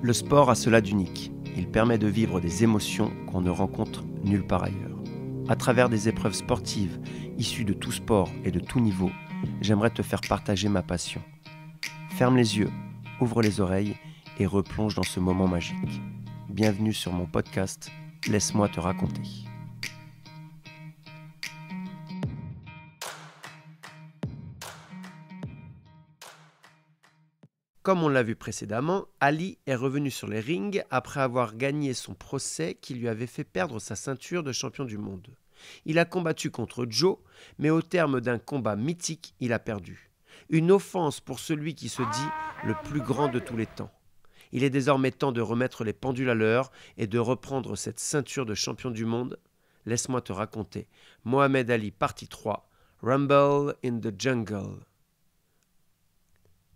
Le sport a cela d'unique. Il permet de vivre des émotions qu'on ne rencontre nulle part ailleurs. À travers des épreuves sportives issues de tout sport et de tout niveau, j'aimerais te faire partager ma passion. Ferme les yeux, ouvre les oreilles et replonge dans ce moment magique. Bienvenue sur mon podcast Laisse-moi te raconter. Comme on l'a vu précédemment, Ali est revenu sur les rings après avoir gagné son procès qui lui avait fait perdre sa ceinture de champion du monde. Il a combattu contre Joe, mais au terme d'un combat mythique, il a perdu. Une offense pour celui qui se dit le plus grand de tous les temps. Il est désormais temps de remettre les pendules à l'heure et de reprendre cette ceinture de champion du monde. Laisse-moi te raconter. Mohamed Ali, partie 3, Rumble in the Jungle.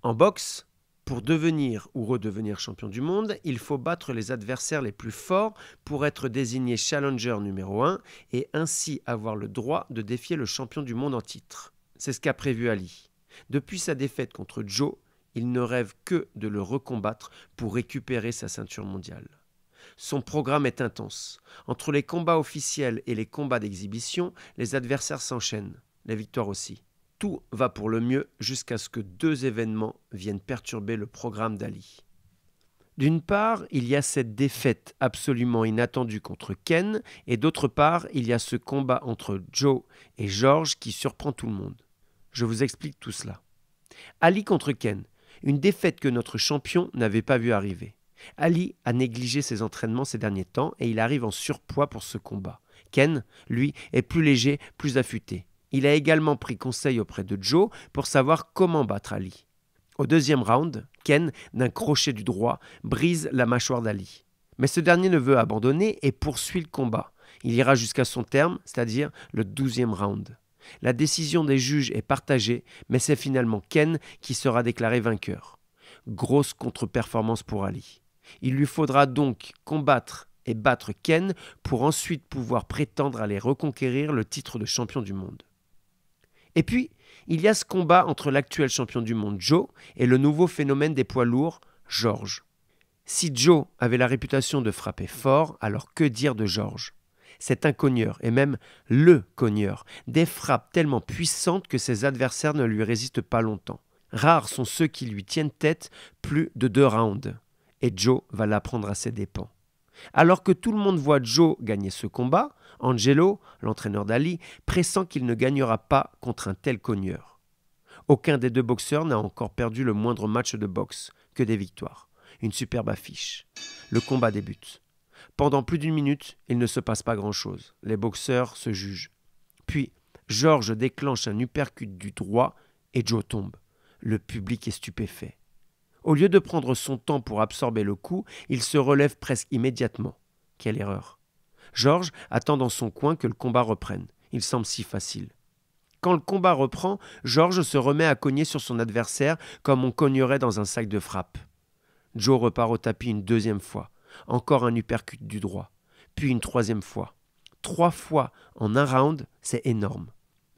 En boxe, pour devenir ou redevenir champion du monde, il faut battre les adversaires les plus forts pour être désigné challenger numéro 1 et ainsi avoir le droit de défier le champion du monde en titre. C'est ce qu'a prévu Ali. Depuis sa défaite contre Joe, il ne rêve que de le recombattre pour récupérer sa ceinture mondiale. Son programme est intense. Entre les combats officiels et les combats d'exhibition, les adversaires s'enchaînent, La victoire aussi. Tout va pour le mieux jusqu'à ce que deux événements viennent perturber le programme d'Ali. D'une part, il y a cette défaite absolument inattendue contre Ken, et d'autre part, il y a ce combat entre Joe et George qui surprend tout le monde. Je vous explique tout cela. Ali contre Ken, une défaite que notre champion n'avait pas vu arriver. Ali a négligé ses entraînements ces derniers temps et il arrive en surpoids pour ce combat. Ken, lui, est plus léger, plus affûté. Il a également pris conseil auprès de Joe pour savoir comment battre Ali. Au deuxième round, Ken, d'un crochet du droit, brise la mâchoire d'Ali. Mais ce dernier ne veut abandonner et poursuit le combat. Il ira jusqu'à son terme, c'est-à-dire le douzième round. La décision des juges est partagée, mais c'est finalement Ken qui sera déclaré vainqueur. Grosse contre-performance pour Ali. Il lui faudra donc combattre et battre Ken pour ensuite pouvoir prétendre aller reconquérir le titre de champion du monde. Et puis, il y a ce combat entre l'actuel champion du monde Joe et le nouveau phénomène des poids lourds, George. Si Joe avait la réputation de frapper fort, alors que dire de George C'est un cogneur, et même LE cogneur, des frappes tellement puissantes que ses adversaires ne lui résistent pas longtemps. Rares sont ceux qui lui tiennent tête plus de deux rounds, et Joe va l'apprendre à ses dépens. Alors que tout le monde voit Joe gagner ce combat, Angelo, l'entraîneur d'Ali, pressent qu'il ne gagnera pas contre un tel cogneur. Aucun des deux boxeurs n'a encore perdu le moindre match de boxe, que des victoires. Une superbe affiche. Le combat débute. Pendant plus d'une minute, il ne se passe pas grand-chose. Les boxeurs se jugent. Puis, Georges déclenche un uppercut du droit et Joe tombe. Le public est stupéfait. Au lieu de prendre son temps pour absorber le coup, il se relève presque immédiatement. Quelle erreur. George attend dans son coin que le combat reprenne. Il semble si facile. Quand le combat reprend, George se remet à cogner sur son adversaire comme on cognerait dans un sac de frappe. Joe repart au tapis une deuxième fois. Encore un uppercut du droit. Puis une troisième fois. Trois fois en un round, c'est énorme.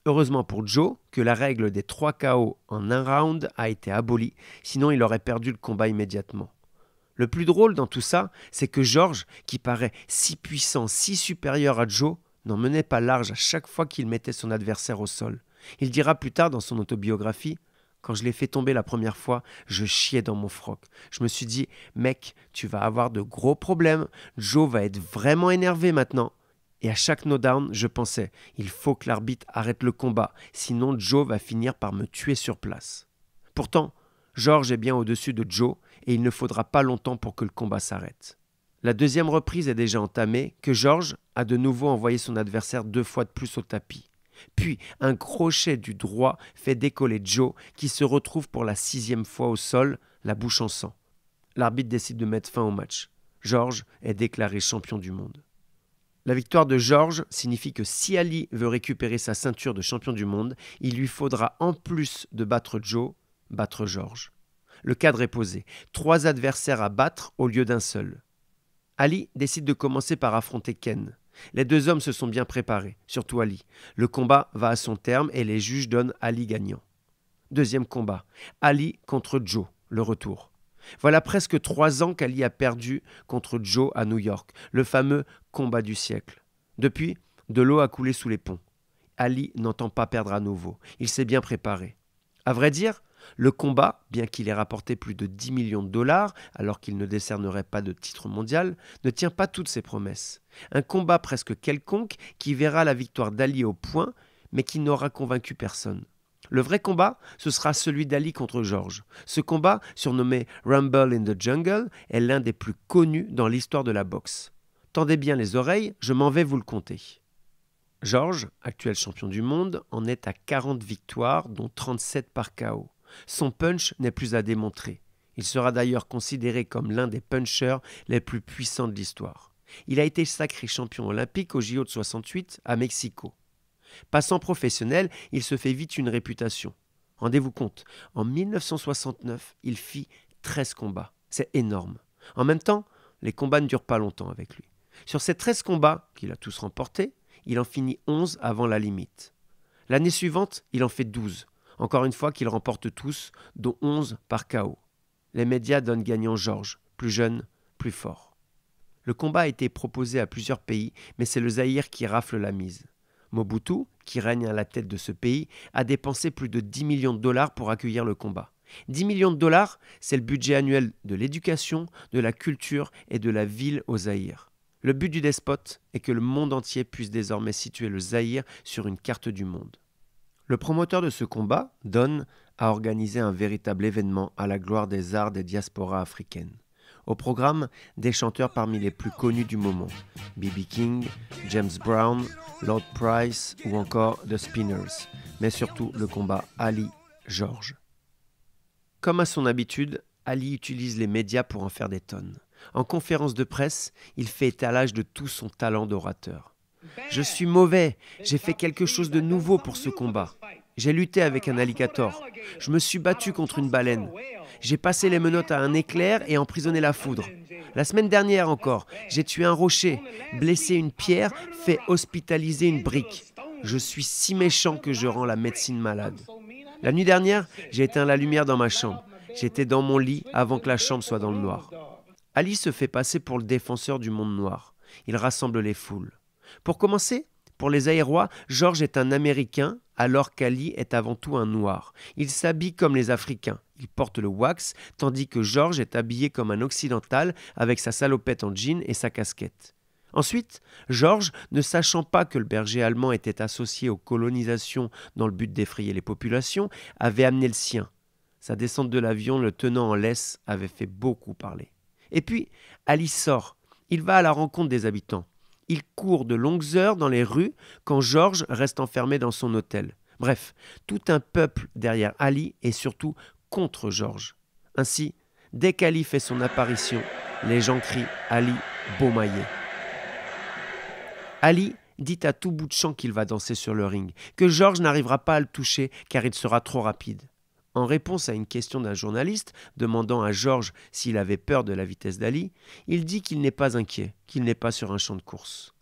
Heureusement pour Joe que la règle des trois KO en un round a été abolie, sinon il aurait perdu le combat immédiatement. Le plus drôle dans tout ça, c'est que George, qui paraît si puissant, si supérieur à Joe, n'en menait pas large à chaque fois qu'il mettait son adversaire au sol. Il dira plus tard dans son autobiographie Quand je l'ai fait tomber la première fois, je chiais dans mon froc. Je me suis dit Mec, tu vas avoir de gros problèmes. Joe va être vraiment énervé maintenant. Et à chaque no-down, je pensais Il faut que l'arbitre arrête le combat, sinon Joe va finir par me tuer sur place. Pourtant, George est bien au-dessus de Joe et il ne faudra pas longtemps pour que le combat s'arrête. La deuxième reprise est déjà entamée, que Georges a de nouveau envoyé son adversaire deux fois de plus au tapis. Puis un crochet du droit fait décoller Joe, qui se retrouve pour la sixième fois au sol, la bouche en sang. L'arbitre décide de mettre fin au match. Georges est déclaré champion du monde. La victoire de Georges signifie que si Ali veut récupérer sa ceinture de champion du monde, il lui faudra en plus de battre Joe, battre Georges. Le cadre est posé. Trois adversaires à battre au lieu d'un seul. Ali décide de commencer par affronter Ken. Les deux hommes se sont bien préparés, surtout Ali. Le combat va à son terme et les juges donnent Ali gagnant. Deuxième combat, Ali contre Joe, le retour. Voilà presque trois ans qu'Ali a perdu contre Joe à New York, le fameux combat du siècle. Depuis, de l'eau a coulé sous les ponts. Ali n'entend pas perdre à nouveau, il s'est bien préparé. À vrai dire, le combat, bien qu'il ait rapporté plus de 10 millions de dollars, alors qu'il ne décernerait pas de titre mondial, ne tient pas toutes ses promesses. Un combat presque quelconque qui verra la victoire d'Ali au point, mais qui n'aura convaincu personne. Le vrai combat, ce sera celui d'Ali contre George. Ce combat, surnommé Rumble in the Jungle, est l'un des plus connus dans l'histoire de la boxe. Tendez bien les oreilles, je m'en vais vous le compter. George, actuel champion du monde, en est à 40 victoires, dont 37 par KO. Son punch n'est plus à démontrer. Il sera d'ailleurs considéré comme l'un des punchers les plus puissants de l'histoire. Il a été sacré champion olympique au JO de 68 à Mexico. Passant professionnel, il se fait vite une réputation. Rendez-vous compte, en 1969, il fit 13 combats. C'est énorme. En même temps, les combats ne durent pas longtemps avec lui. Sur ces 13 combats, qu'il a tous remportés, il en finit 11 avant la limite. L'année suivante, il en fait 12. Encore une fois qu'ils remportent tous, dont 11 par KO. Les médias donnent gagnant Georges, plus jeune, plus fort. Le combat a été proposé à plusieurs pays, mais c'est le Zaïre qui rafle la mise. Mobutu, qui règne à la tête de ce pays, a dépensé plus de 10 millions de dollars pour accueillir le combat. 10 millions de dollars, c'est le budget annuel de l'éducation, de la culture et de la ville au Zaïre. Le but du despote est que le monde entier puisse désormais situer le Zaïre sur une carte du monde. Le promoteur de ce combat, Don, a organisé un véritable événement à la gloire des arts des diasporas africaines. Au programme, des chanteurs parmi les plus connus du moment Bibi King, James Brown, Lord Price ou encore The Spinners, mais surtout le combat Ali-George. Comme à son habitude, Ali utilise les médias pour en faire des tonnes. En conférence de presse, il fait étalage de tout son talent d'orateur. Je suis mauvais. J'ai fait quelque chose de nouveau pour ce combat. J'ai lutté avec un alligator. Je me suis battu contre une baleine. J'ai passé les menottes à un éclair et emprisonné la foudre. La semaine dernière encore, j'ai tué un rocher, blessé une pierre, fait hospitaliser une brique. Je suis si méchant que je rends la médecine malade. La nuit dernière, j'ai éteint la lumière dans ma chambre. J'étais dans mon lit avant que la chambre soit dans le noir. Ali se fait passer pour le défenseur du monde noir. Il rassemble les foules. Pour commencer, pour les Aérois, George est un Américain alors qu'Ali est avant tout un Noir. Il s'habille comme les Africains, il porte le wax, tandis que George est habillé comme un Occidental avec sa salopette en jean et sa casquette. Ensuite, Georges, ne sachant pas que le berger allemand était associé aux colonisations dans le but d'effrayer les populations, avait amené le sien. Sa descente de l'avion, le tenant en laisse, avait fait beaucoup parler. Et puis, Ali sort. Il va à la rencontre des habitants. Il court de longues heures dans les rues quand Georges reste enfermé dans son hôtel. Bref, tout un peuple derrière Ali et surtout contre Georges. Ainsi, dès qu'Ali fait son apparition, les gens crient Ali Beaumaillé. Ali dit à tout bout de champ qu'il va danser sur le ring, que Georges n'arrivera pas à le toucher car il sera trop rapide. En réponse à une question d'un journaliste demandant à Georges s'il avait peur de la vitesse d'Ali, il dit qu'il n'est pas inquiet, qu'il n'est pas sur un champ de course.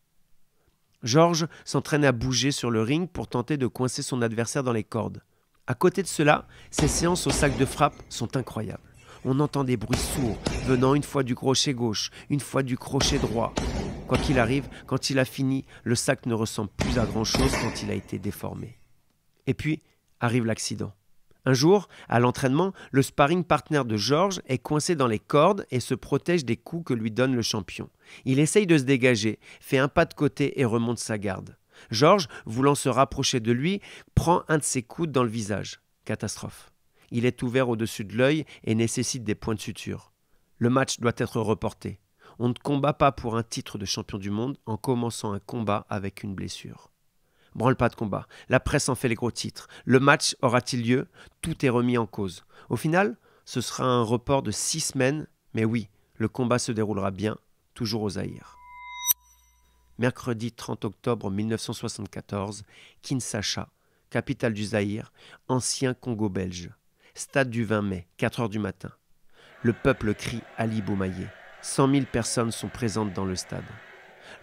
Georges s'entraîne à bouger sur le ring pour tenter de coincer son adversaire dans les cordes. À côté de cela, ses séances au sac de frappe sont incroyables. On entend des bruits sourds venant une fois du crochet gauche, une fois du crochet droit. Quoi qu'il arrive, quand il a fini, le sac ne ressemble plus à grand-chose quand il a été déformé. Et puis arrive l'accident. Un jour, à l'entraînement, le sparring partenaire de Georges est coincé dans les cordes et se protège des coups que lui donne le champion. Il essaye de se dégager, fait un pas de côté et remonte sa garde. Georges, voulant se rapprocher de lui, prend un de ses coudes dans le visage. Catastrophe. Il est ouvert au-dessus de l'œil et nécessite des points de suture. Le match doit être reporté. On ne combat pas pour un titre de champion du monde en commençant un combat avec une blessure branle pas de combat. La presse en fait les gros titres. Le match aura-t-il lieu Tout est remis en cause. Au final, ce sera un report de six semaines, mais oui, le combat se déroulera bien, toujours au Zaïre. Mercredi 30 octobre 1974, Kinshasa, capitale du Zaïre, ancien Congo belge. Stade du 20 mai, 4 h du matin. Le peuple crie Ali Boumaye. 100 000 personnes sont présentes dans le stade.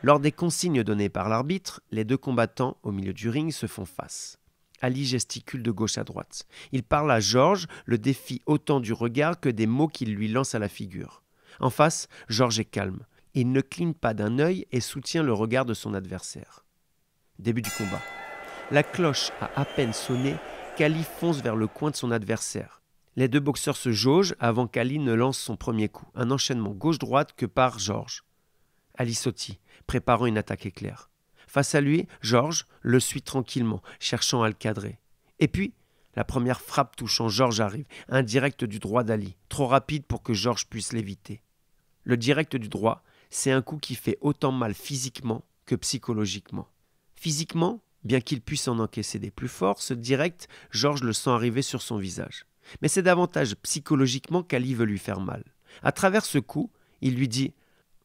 Lors des consignes données par l'arbitre, les deux combattants au milieu du ring se font face. Ali gesticule de gauche à droite. Il parle à Georges, le défie autant du regard que des mots qu'il lui lance à la figure. En face, Georges est calme. Il ne cligne pas d'un œil et soutient le regard de son adversaire. Début du combat. La cloche a à peine sonné qu'Ali fonce vers le coin de son adversaire. Les deux boxeurs se jaugent avant qu'Ali ne lance son premier coup, un enchaînement gauche-droite que par Georges. Ali sautit, préparant une attaque éclair. Face à lui, Georges le suit tranquillement, cherchant à le cadrer. Et puis, la première frappe touchant Georges arrive, un direct du droit d'Ali, trop rapide pour que Georges puisse l'éviter. Le direct du droit, c'est un coup qui fait autant mal physiquement que psychologiquement. Physiquement, bien qu'il puisse en encaisser des plus forts, ce direct, Georges le sent arriver sur son visage. Mais c'est davantage psychologiquement qu'Ali veut lui faire mal. À travers ce coup, il lui dit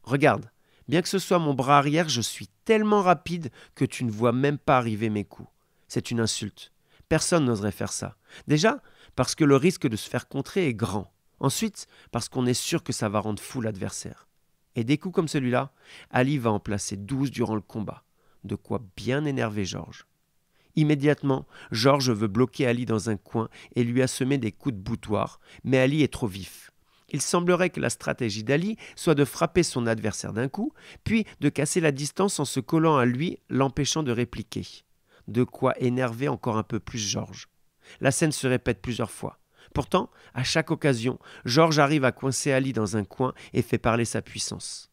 Regarde, Bien que ce soit mon bras arrière, je suis tellement rapide que tu ne vois même pas arriver mes coups. C'est une insulte. Personne n'oserait faire ça. Déjà, parce que le risque de se faire contrer est grand. Ensuite, parce qu'on est sûr que ça va rendre fou l'adversaire. Et des coups comme celui-là, Ali va en placer 12 durant le combat. De quoi bien énerver Georges. Immédiatement, Georges veut bloquer Ali dans un coin et lui assommer des coups de boutoir, mais Ali est trop vif il semblerait que la stratégie d'Ali soit de frapper son adversaire d'un coup, puis de casser la distance en se collant à lui, l'empêchant de répliquer. De quoi énerver encore un peu plus Georges. La scène se répète plusieurs fois. Pourtant, à chaque occasion, Georges arrive à coincer Ali dans un coin et fait parler sa puissance.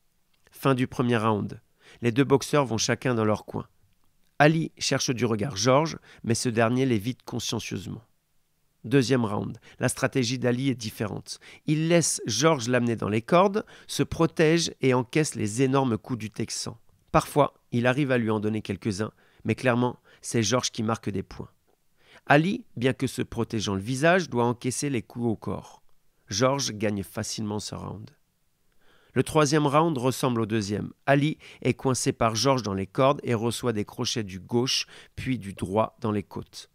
Fin du premier round. Les deux boxeurs vont chacun dans leur coin. Ali cherche du regard Georges, mais ce dernier l'évite consciencieusement. Deuxième round, la stratégie d'Ali est différente. Il laisse Georges l'amener dans les cordes, se protège et encaisse les énormes coups du Texan. Parfois, il arrive à lui en donner quelques-uns, mais clairement, c'est Georges qui marque des points. Ali, bien que se protégeant le visage, doit encaisser les coups au corps. Georges gagne facilement ce round. Le troisième round ressemble au deuxième. Ali est coincé par Georges dans les cordes et reçoit des crochets du gauche puis du droit dans les côtes.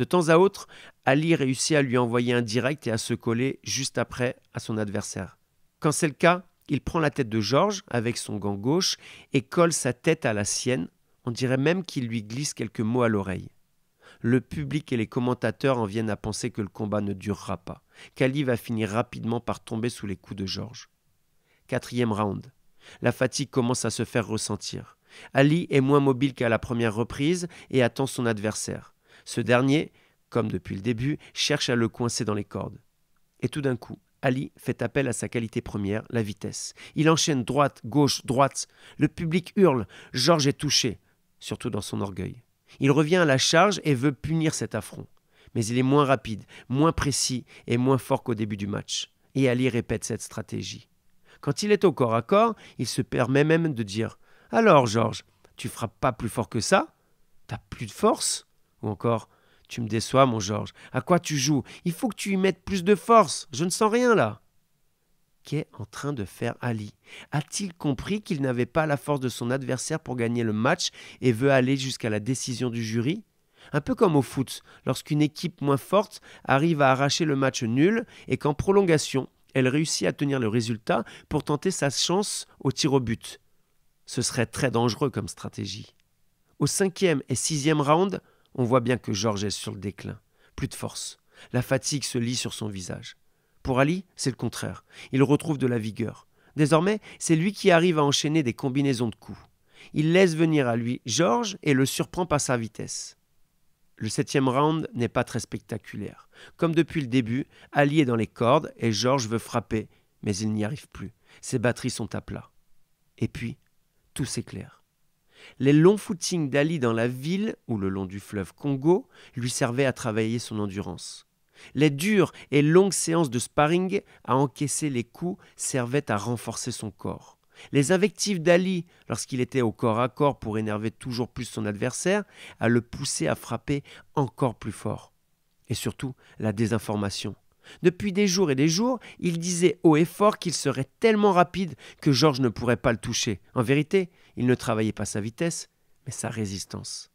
De temps à autre, Ali réussit à lui envoyer un direct et à se coller juste après à son adversaire. Quand c'est le cas, il prend la tête de Georges avec son gant gauche et colle sa tête à la sienne. On dirait même qu'il lui glisse quelques mots à l'oreille. Le public et les commentateurs en viennent à penser que le combat ne durera pas, qu'Ali va finir rapidement par tomber sous les coups de Georges. Quatrième round. La fatigue commence à se faire ressentir. Ali est moins mobile qu'à la première reprise et attend son adversaire. Ce dernier, comme depuis le début, cherche à le coincer dans les cordes. Et tout d'un coup, Ali fait appel à sa qualité première, la vitesse. Il enchaîne droite, gauche, droite. Le public hurle. Georges est touché, surtout dans son orgueil. Il revient à la charge et veut punir cet affront. Mais il est moins rapide, moins précis et moins fort qu'au début du match. Et Ali répète cette stratégie. Quand il est au corps à corps, il se permet même de dire Alors, Georges, tu frappes pas plus fort que ça T'as plus de force ou encore Tu me déçois, mon Georges. À quoi tu joues Il faut que tu y mettes plus de force. Je ne sens rien là. Qu'est en train de faire Ali A-t-il compris qu'il n'avait pas la force de son adversaire pour gagner le match et veut aller jusqu'à la décision du jury un peu comme au foot, lorsqu'une équipe moins forte arrive à arracher le match nul et qu'en prolongation, elle réussit à tenir le résultat pour tenter sa chance au tir au but. Ce serait très dangereux comme stratégie. Au cinquième et sixième round, on voit bien que Georges est sur le déclin. Plus de force. La fatigue se lit sur son visage. Pour Ali, c'est le contraire. Il retrouve de la vigueur. Désormais, c'est lui qui arrive à enchaîner des combinaisons de coups. Il laisse venir à lui Georges et le surprend par sa vitesse. Le septième round n'est pas très spectaculaire. Comme depuis le début, Ali est dans les cordes et Georges veut frapper, mais il n'y arrive plus. Ses batteries sont à plat. Et puis, tout s'éclaire. Les longs footings d'Ali dans la ville ou le long du fleuve Congo lui servaient à travailler son endurance. Les dures et longues séances de sparring à encaisser les coups servaient à renforcer son corps. Les invectives d'Ali, lorsqu'il était au corps à corps pour énerver toujours plus son adversaire, à le pousser à frapper encore plus fort. Et surtout, la désinformation. Depuis des jours et des jours, il disait haut et fort qu'il serait tellement rapide que Georges ne pourrait pas le toucher. En vérité, il ne travaillait pas sa vitesse, mais sa résistance.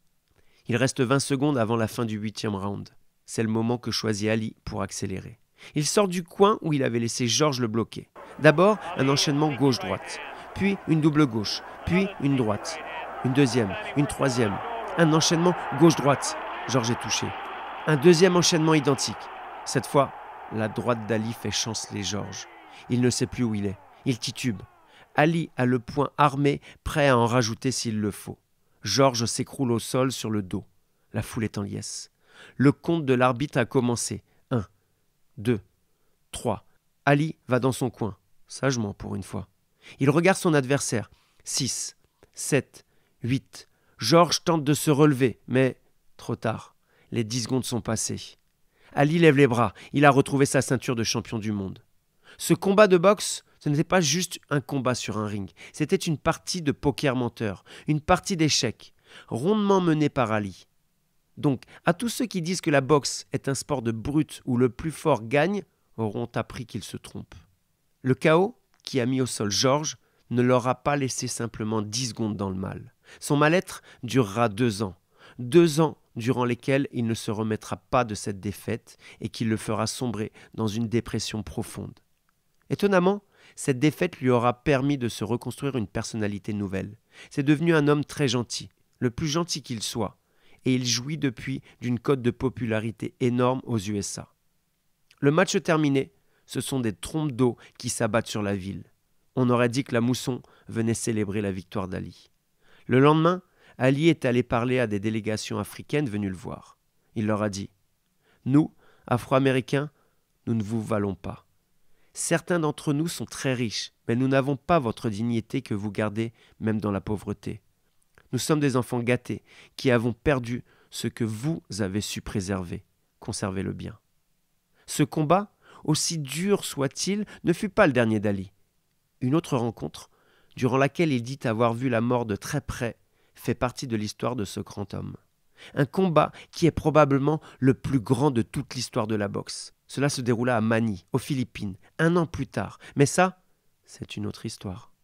Il reste 20 secondes avant la fin du huitième round. C'est le moment que choisit Ali pour accélérer. Il sort du coin où il avait laissé Georges le bloquer. D'abord, un enchaînement gauche-droite, puis une double gauche, puis une droite, une deuxième, une troisième. Un enchaînement gauche-droite. Georges est touché. Un deuxième enchaînement identique. Cette fois, la droite d'Ali fait chanceler Georges. Il ne sait plus où il est. Il titube. Ali a le poing armé, prêt à en rajouter s'il le faut. Georges s'écroule au sol sur le dos. La foule est en liesse. Le compte de l'arbitre a commencé. Un, deux, trois. Ali va dans son coin, sagement pour une fois. Il regarde son adversaire. Six, sept, huit. Georges tente de se relever, mais trop tard. Les dix secondes sont passées. Ali lève les bras. Il a retrouvé sa ceinture de champion du monde. Ce combat de boxe, ce n'était pas juste un combat sur un ring. C'était une partie de poker menteur, une partie d'échecs, rondement menée par Ali. Donc, à tous ceux qui disent que la boxe est un sport de brute où le plus fort gagne, auront appris qu'ils se trompent. Le chaos qui a mis au sol Georges ne l'aura pas laissé simplement dix secondes dans le mal. Son mal-être durera deux ans. Deux ans durant lesquels il ne se remettra pas de cette défaite et qu'il le fera sombrer dans une dépression profonde. Étonnamment, cette défaite lui aura permis de se reconstruire une personnalité nouvelle. C'est devenu un homme très gentil, le plus gentil qu'il soit, et il jouit depuis d'une cote de popularité énorme aux USA. Le match terminé, ce sont des trompes d'eau qui s'abattent sur la ville. On aurait dit que la mousson venait célébrer la victoire d'Ali. Le lendemain, Ali est allé parler à des délégations africaines venues le voir. Il leur a dit Nous, Afro-Américains, nous ne vous valons pas. Certains d'entre nous sont très riches, mais nous n'avons pas votre dignité que vous gardez même dans la pauvreté. Nous sommes des enfants gâtés qui avons perdu ce que vous avez su préserver. Conservez le bien. Ce combat, aussi dur soit-il, ne fut pas le dernier d'Ali. Une autre rencontre, durant laquelle il dit avoir vu la mort de très près fait partie de l'histoire de ce grand homme. Un combat qui est probablement le plus grand de toute l'histoire de la boxe. Cela se déroula à Mani, aux Philippines, un an plus tard. Mais ça, c'est une autre histoire.